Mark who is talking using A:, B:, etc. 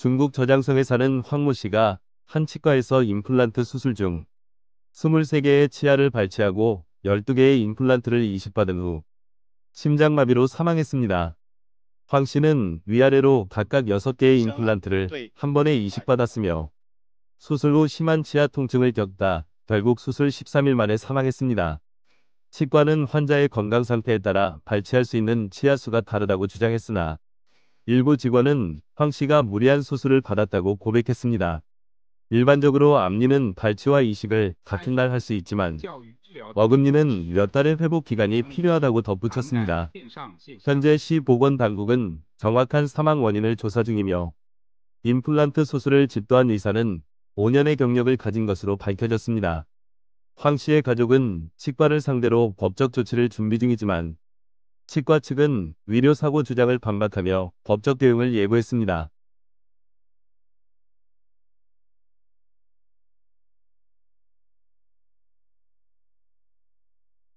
A: 중국 저장성에 사는 황모 씨가 한 치과에서 임플란트 수술 중 23개의 치아를 발치하고 12개의 임플란트를 이식받은 후 심장마비로 사망했습니다. 황 씨는 위아래로 각각 6개의 임플란트를 네. 한 번에 이식받았으며 수술 후 심한 치아 통증을 겪다 결국 수술 13일 만에 사망했습니다. 치과는 환자의 건강 상태에 따라 발치할 수 있는 치아 수가 다르다고 주장했으나 일부 직원은 황 씨가 무리한 수술을 받았다고 고백했습니다. 일반적으로 앞니는 발치와 이식을 같은 날 할 수 있지만 와금니는몇 달의 회복 기간이 필요하다고 덧붙였습니다. 현재 시 보건당국은 정확한 사망 원인을 조사 중이며 임플란트 수술을 집도한 의사는 5년의 경력을 가진 것으로 밝혀졌습니다. 황 씨의 가족은 식발을 상대로 법적 조치를 준비 중이지만 치과 측은 의료사고 주장을 반박하며 법적 대응을 예고했습니다.